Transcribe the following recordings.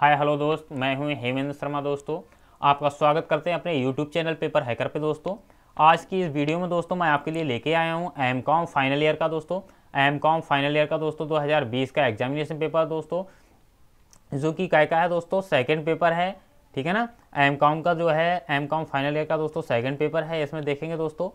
hi hello दोस्त मैं हूं हेमेंद्र शर्मा दोस्तों आपका स्वागत करते हैं अपने यूट्यूब चैनल पेपर हैकर पे दोस्तों आज की इस वीडियो में दोस्तों मैं आपके लिए लेके आया हूं एम कॉम फाइनल ईयर का दोस्तों एम कॉम फाइनल ईयर का दोस्तों 2020 का एग्जामिनेशन पेपर दोस्तों जो कि क्या का है दोस्तों सेकेंड पेपर है ठीक है ना एम कॉम का जो है एम कॉम फाइनल ईयर का दोस्तों सेकेंड पेपर है इसमें देखेंगे दोस्तों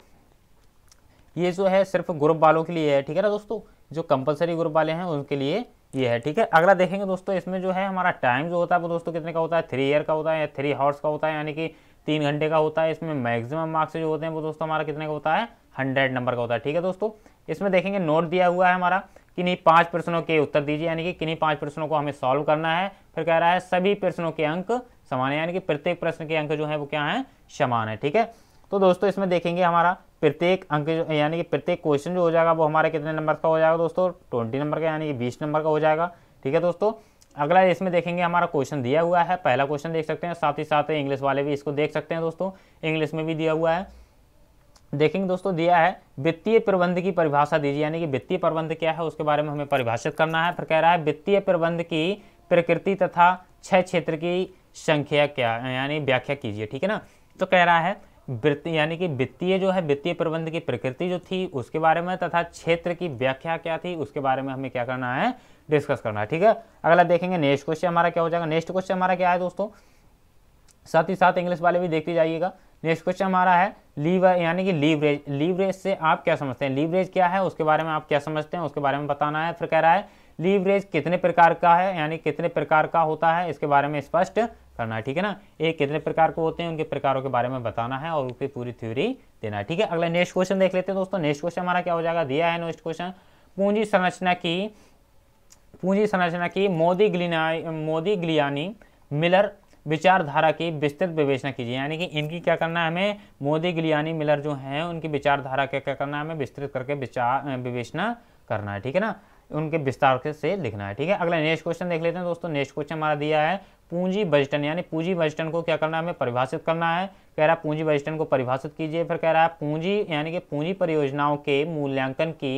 ये जो है सिर्फ ग्रुप वालों के लिए है ठीक है ना दोस्तों जो कंपलसरी ग्रुप वाले हैं उनके लिए ये है ठीक है अगला देखेंगे दोस्तों इसमें जो है हमारा टाइम जो होता है वो दोस्तों कितने का होता है थ्री ईयर का होता है या थ्री हॉर्स का होता है यानी कि तीन घंटे का होता है इसमें मैक्सिमम मार्क्स जो होते हैं वो दोस्तों हमारा कितने का होता है हंड्रेड नंबर का होता है ठीक है दोस्तों इसमें देखेंगे नोट दिया हुआ है हमारा किन्हीं पाँच प्रश्नों के उत्तर दीजिए यानी कि किन्हीं पाँच प्रश्नों को हमें सॉल्व करना है फिर कह रहा है सभी प्रश्नों के अंक समान है यानी कि प्रत्येक प्रश्न के अंक जो है वो क्या है समान है ठीक है तो दोस्तों इसमें देखेंगे हमारा प्रत्येक अंक जो यानी कि प्रत्येक क्वेश्चन जो हो जाएगा वो हमारे कितने नंबर का हो जाएगा दोस्तों ट्वेंटी नंबर का यानी कि बीस नंबर का हो जाएगा ठीक है दोस्तों अगला इसमें देखेंगे हमारा क्वेश्चन दिया हुआ है पहला क्वेश्चन देख सकते हैं साथ ही साथ इंग्लिश वाले भी इसको देख सकते हैं दोस्तों इंग्लिश में भी दिया हुआ है देखेंगे दोस्तों दिया है वित्तीय प्रबंध की परिभाषा दीजिए यानी कि वित्तीय प्रबंध क्या है उसके बारे में हमें परिभाषित करना है फिर कह रहा है वित्तीय प्रबंध की प्रकृति तथा छह क्षेत्र की संख्या क्या यानी व्याख्या कीजिए ठीक है ना तो कह रहा है यानी कि वित्तीय जो है वित्तीय प्रबंध की प्रकृति जो थी उसके बारे में तथा क्षेत्र की व्याख्या क्या थी उसके बारे में हमें क्या करना है डिस्कस करना है ठीक है अगला देखेंगे नेक्स्ट क्वेश्चन हमारा क्या हो जाएगा नेक्स्ट क्वेश्चन हमारा क्या है दोस्तों साथ ही साथ इंग्लिश वाले भी देखते जाइएगा नेक्स्ट क्वेश्चन हमारा है लीव यानी कि लीवरेज लीवरेज से आप क्या समझते हैं लीवरेज क्या है उसके बारे में आप क्या समझते हैं उसके बारे में बताना है फिर कह रहा है लीवरेज कितने प्रकार का है यानी कितने प्रकार का होता है इसके बारे में स्पष्ट करना है ठीक है ना ये कितने प्रकार के होते हैं उनके प्रकारों के बारे में बताना है और उनकी पूरी थ्योरी देना है ठीक है अगला नेक्स्ट क्वेश्चन देख लेते हैं दोस्तों नेक्स्ट क्वेश्चन हमारा क्या हो जाएगा दिया है नेक्स्ट क्वेश्चन पूंजी संरचना की पूंजी संरचना की Modigliani Modigliani Miller विचारधारा की विस्तृत विवेचना कीजिए यानी कि इनकी क्या करना है हमें मोदी गिलियानी मिलर जो हैं उनकी विचारधारा क्या क्या करना है हमें विस्तृत करके विचार विवेचना करना है ठीक है ना उनके विस्तार से लिखना है ठीक है अगला नेक्स्ट क्वेश्चन देख लेते हैं दोस्तों नेक्स्ट क्वेश्चन हमारा दिया है पूंजी बजटन यानी पूंजी बजटन को क्या करना है हमें परिभाषित करना है कह रहा है पूंजी बजटन को परिभाषित कीजिए फिर कह रहा है पूंजी यानी कि पूंजी परियोजनाओं के मूल्यांकन की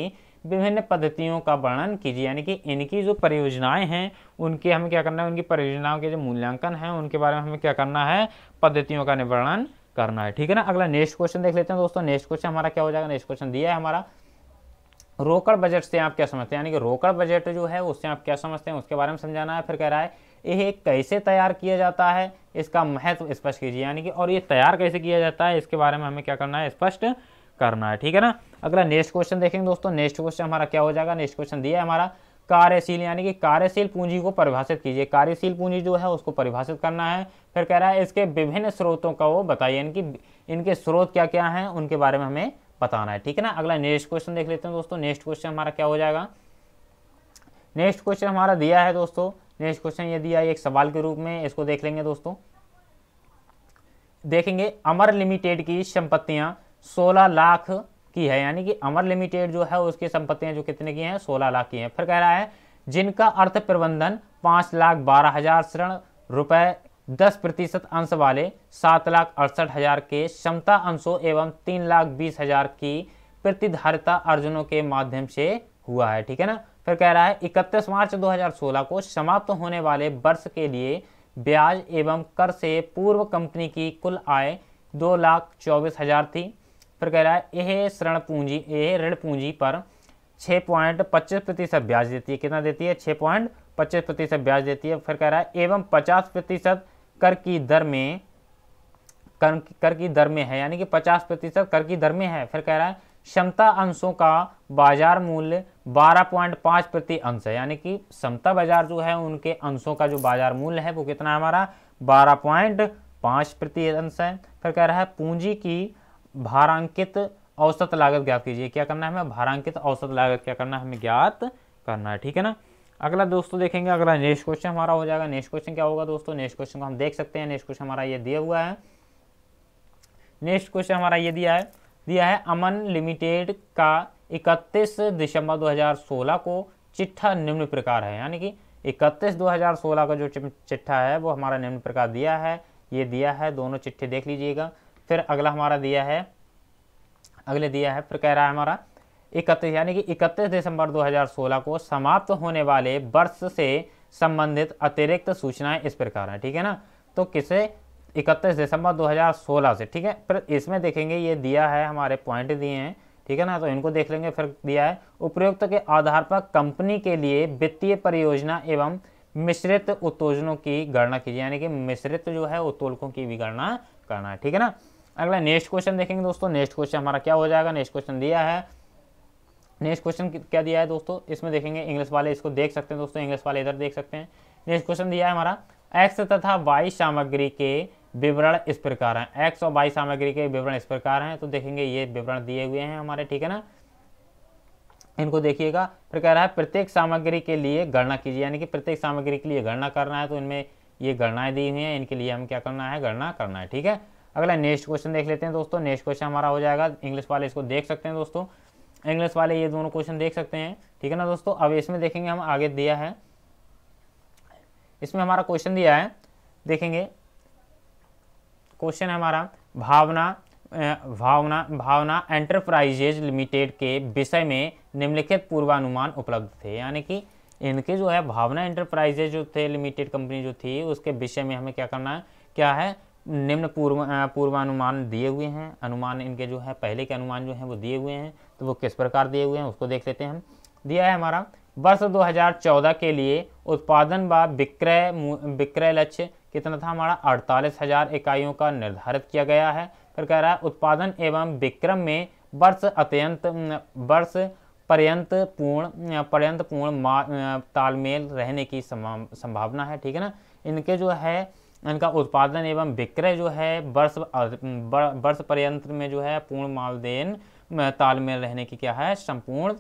विभिन्न पद्धतियों का वर्णन कीजिए यानी कि इनकी जो परियोजनाएं हैं उनके हमें क्या करना है उनकी परियोजनाओं के जो मूल्यांकन है उनके बारे में हमें क्या करना है पद्धतियों का निवर्णन करना है ठीक है ना अगला नेक्स्ट क्वेश्चन देख लेते हैं दोस्तों नेक्स्ट क्वेश्चन हमारा क्या हो जाएगा नेक्स्ट क्वेश्चन दिया है हमारा रोकड़ बजट से आप क्या समझते हैं यानी कि रोकड़ बजट जो है उससे आप क्या समझते हैं उसके बारे में समझाना है फिर कह रहा है यह कैसे तैयार किया जाता है इसका महत्व स्पष्ट कीजिए यानी कि और ये तैयार कैसे किया जाता है इसके बारे में हमें क्या करना है स्पष्ट करना है ठीक है ना अगला नेक्स्ट क्वेश्चन देखेंगे दोस्तों नेक्स्ट क्वेश्चन हमारा क्या हो जाएगा नेक्स्ट क्वेश्चन दिया है हमारा कार्यशील यानी कि कार्यशील पूंजी को परिभाषित कीजिए कार्यशील पूंजी जो है उसको परिभाषित करना है फिर कह रहा है इसके विभिन्न स्रोतों का वो बताइए यानी कि इनके स्रोत क्या क्या हैं उनके बारे में हमें बताना है ठीक है ना अगला नेक्स्ट क्वेश्चन देख लेते हैं दोस्तों नेक्स्ट क्वेश्चन हमारा क्या हो जाएगा नेक्स्ट क्वेश्चन हमारा दिया है दोस्तों नेक्स्ट क्वेश्चन ये दिया है एक सवाल के रूप में इसको देख लेंगे दोस्तों देखेंगे अमर लिमिटेड की संपत्तियां सोलह लाख की है यानी कि अमर लिमिटेड जो है उसकी संपत्तियां जो कितने की हैं सोलह लाख की हैं फिर कह रहा है जिनका अर्थ प्रबंधन पाँच लाख बारह हजार ऋण रुपए दस प्रतिशत अंश वाले सात लाख अड़सठ हजार के क्षमता अंशों एवं तीन लाख बीस हजार की प्रतिधारिता अर्जनों के माध्यम से हुआ है ठीक है ना फिर कह रहा है इकतीस मार्च 2016 को समाप्त होने वाले वर्ष के लिए ब्याज एवं कर से पूर्व कंपनी की कुल आय दो लाख चौबीस हजार थी फिर कह रहा है यह ऋण पूंजी यह ऋण पूंजी पर छः पॉइंट पच्चीस प्रतिशत ब्याज देती है कितना देती है छः पॉइंट पच्चीस प्रतिशत ब्याज देती है फिर कह रहा है एवं पचास प्रतिशत कर की दर में कर, कर की दर में है यानी कि 50 प्रतिशत कर की दर में है फिर कह रहा है क्षमता अंशों का बाजार मूल्य 12.5 प्रति अंश है यानी कि क्षमता बाजार जो है उनके अंशों का जो बाजार मूल्य है वो कितना हमारा 12.5 प्रति अंश है फिर कह रहा है पूंजी की भारांकित औसत लागत ज्ञात कीजिए क्या करना है हमें भारांकित औसत लागत क्या करना है हमें ज्ञात करना है ठीक है ना अगला दोस्तों देखेंगे अगला नेक्स्ट क्वेश्चन हमारा हो जाएगा नेक्स्ट क्वेश्चन क्या होगा दोस्तों नेक्स्ट क्वेश्चन को हम देख सकते हैं नेक्स्ट क्वेश्चन हमारा ये दिया हुआ है नेक्स्ट क्वेश्चन हमारा ये दिया है दिया है अमन लिमिटेड का 31 दिसंबर 2016 को चिट्ठा निम्न प्रकार है यानी कि 31 2016 का जो चिट्ठा है वो हमारा निम्न प्रकार दिया है ये दिया है दोनों चिट्ठे देख लीजिएगा फिर अगला हमारा दिया है अगले दिया है फिर कह रहा है हमारा इकतीस यानी कि इकतीस दिसंबर 2016 को समाप्त होने वाले वर्ष से संबंधित अतिरिक्त सूचनाएं इस प्रकार हैं ठीक है ना तो किसे 31 दिसंबर 2016 से ठीक है फिर इसमें देखेंगे ये दिया है हमारे पॉइंट दिए हैं ठीक है ना तो इनको देख लेंगे फिर दिया है उपयुक्त के आधार पर कंपनी के लिए वित्तीय परियोजना एवं मिश्रित उत्तोजनों की गणना कीजिए यानी कि मिश्रित जो है उत्तोलकों की भी गणना करना है ठीक है ना अगला नेक्स्ट क्वेश्चन देखेंगे दोस्तों नेक्स्ट क्वेश्चन हमारा क्या हो जाएगा नेक्स्ट क्वेश्चन दिया है नेक्स्ट क्वेश्चन क्या दिया है दोस्तों इसमें देखेंगे इंग्लिश वाले इसको देख सकते हैं दोस्तों इंग्लिश वाले इधर देख सकते हैं नेक्स्ट क्वेश्चन दिया है हमारा एक्स तथा वाई सामग्री के विवरण इस प्रकार हैं एक्स और वाई सामग्री के विवरण इस प्रकार हैं तो देखेंगे ये विवरण दिए हुए हैं हमारे ठीक है ना इनको देखिएगा फिर कह रहा है प्रत्येक सामग्री के लिए गणना कीजिए यानी कि प्रत्येक सामग्री के लिए गणना करना है तो इनमें ये गणनाएं दी हुई हैं इनके लिए हम क्या करना है गणना करना है ठीक है अगला नेक्स्ट क्वेश्चन देख लेते हैं दोस्तों नेक्स्ट क्वेश्चन हमारा हो जाएगा इंग्लिश वाले इसको देख सकते हैं दोस्तों इंग्लिश वाले ये दोनों क्वेश्चन देख सकते हैं ठीक है ना दोस्तों अब इसमें देखेंगे हम आगे दिया है इसमें हमारा क्वेश्चन दिया है देखेंगे क्वेश्चन है हमारा भावना भावना भावना एंटरप्राइजेज लिमिटेड के विषय में निम्नलिखित पूर्वानुमान उपलब्ध थे यानी कि इनके जो है भावना एंटरप्राइजेज जो थे लिमिटेड कंपनी जो थी उसके विषय में हमें क्या करना है क्या है निम्न पूर्व पूर्वानुमान दिए हुए हैं अनुमान इनके जो है पहले के अनुमान जो हैं वो दिए हुए हैं तो वो किस प्रकार दिए हुए हैं उसको देख लेते हैं हम दिया है हमारा वर्ष 2014 के लिए उत्पादन व विक्रय विक्रय लक्ष्य कितना था हमारा अड़तालीस हज़ार इकाइयों का निर्धारित किया गया है फिर कह रहा है उत्पादन एवं विक्रम में वर्ष अत्यंत वर्ष पर्यंत पूर्ण पर्यंत पूर्ण तालमेल रहने की संभावना है ठीक है ना इनके जो है इनका उत्पादन एवं विक्रय जो है वर्ष वर्ष पर्यंत में जो है पूर्ण मालदेन तालमेल रहने की क्या है संपूर्ण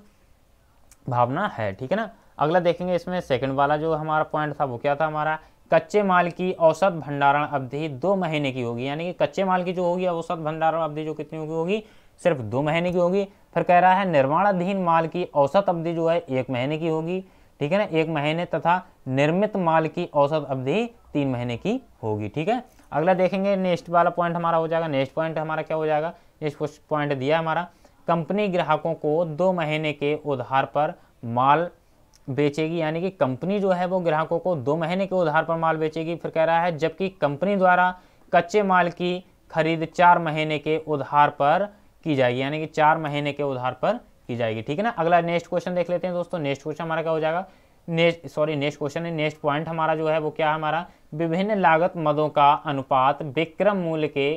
भावना है ठीक है ना अगला देखेंगे इसमें सेकंड वाला जो हमारा पॉइंट था वो क्या था हमारा कच्चे माल की औसत भंडारण अवधि दो महीने की होगी यानी कि कच्चे माल की जो होगी औसत भंडारण अवधि जो कितनी होगी होगी सिर्फ दो महीने की होगी फिर कह रहा है निर्माणाधीन माल की औसत अवधि जो है एक महीने की होगी ठीक है ना एक महीने तथा निर्मित माल की औसत अवधि तीन महीने की होगी ठीक है अगला देखेंगे नेक्स्ट वाला पॉइंट हमारा हो जाएगा नेक्स्ट पॉइंट हमारा क्या हो जाएगा नेक्स्ट पॉइंट दिया हमारा कंपनी ग्राहकों को दो महीने के उधार पर माल बेचेगी यानी कि कंपनी जो है वो ग्राहकों को दो महीने के उधार पर माल बेचेगी फिर कह रहा है जबकि कंपनी द्वारा कच्चे माल की खरीद चार महीने के उधार पर की जाएगी यानी कि चार महीने के उधार पर की जाएगी ठीक है ना अगला नेक्स्ट क्वेश्चन देख लेते हैं दोस्तों नेक्स्ट क्वेश्चन हमारा क्या हो जाएगा नेक्स्ट सॉरी नेक्स्ट क्वेश्चन है नेक्स्ट पॉइंट हमारा जो है वो क्या है हमारा विभिन्न लागत मदों का अनुपात विक्रम मूल्य के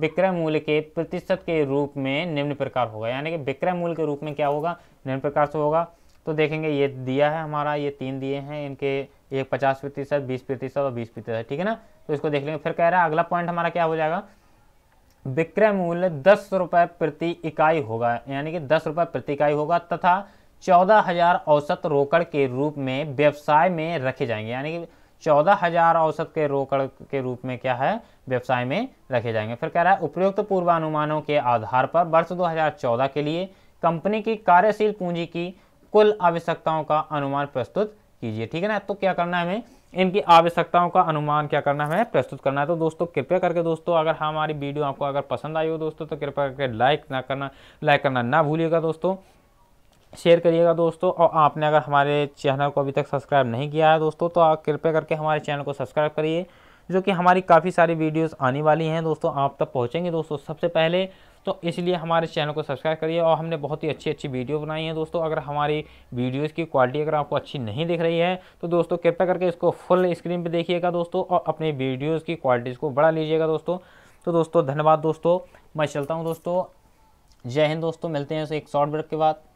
विक्रय मूल्य के प्रतिशत के रूप में निम्न प्रकार होगा यानी कि विक्रय मूल्य के रूप में क्या होगा निम्न प्रकार से होगा तो देखेंगे ये दिया है हमारा ये तीन दिए हैं इनके एक पचास प्रतिशत बीस प्रतिशत और बीस प्रतिशत ठीक है ना तो इसको देख लेंगे फिर कह रहा है अगला पॉइंट हमारा क्या हो जाएगा विक्रय मूल्य दस रुपये प्रति इकाई होगा यानी कि दस रुपये प्रति इकाई होगा तथा चौदह हजार औसत रोकड़ के रूप में व्यवसाय में रखे जाएंगे यानी कि चौदह हजार औसत के रोकड़ के रूप में क्या है व्यवसाय में रखे जाएंगे फिर कह रहा है उपयुक्त पूर्वानुमानों के आधार पर वर्ष 2014 के लिए कंपनी की कार्यशील पूंजी की कुल आवश्यकताओं का अनुमान प्रस्तुत कीजिए ठीक है ना तो क्या करना है हमें इनकी आवश्यकताओं का अनुमान क्या करना है प्रस्तुत करना है तो दोस्तों कृपया करके दोस्तों अगर हमारी वीडियो आपको अगर पसंद आई हो दोस्तों तो कृपया करके लाइक ना करना लाइक करना ना भूलिएगा दोस्तों शेयर करिएगा दोस्तों और आपने अगर हमारे चैनल को अभी तक सब्सक्राइब नहीं किया है दोस्तों तो आप कृपया करके हमारे चैनल को सब्सक्राइब करिए जो कि हमारी काफ़ी सारी वीडियोस आने वाली हैं दोस्तों आप तक पहुंचेंगे दोस्तों सबसे पहले तो इसलिए हमारे चैनल को सब्सक्राइब करिए और हमने बहुत ही अच्छी अच्छी वीडियो बनाई है दोस्तों अगर हमारी वीडियोज़ की क्वालिटी अगर आपको अच्छी नहीं दिख रही है तो दोस्तों कृपया करके इसको फुल स्क्रीन पर देखिएगा दोस्तों और अपनी वीडियोज़ की क्वालिटीज़ को बढ़ा लीजिएगा दोस्तों तो दोस्तों धन्यवाद दोस्तों मैं चलता हूँ दोस्तों जय हिंद दोस्तों मिलते हैं एक शॉर्ट ब्रेक के बाद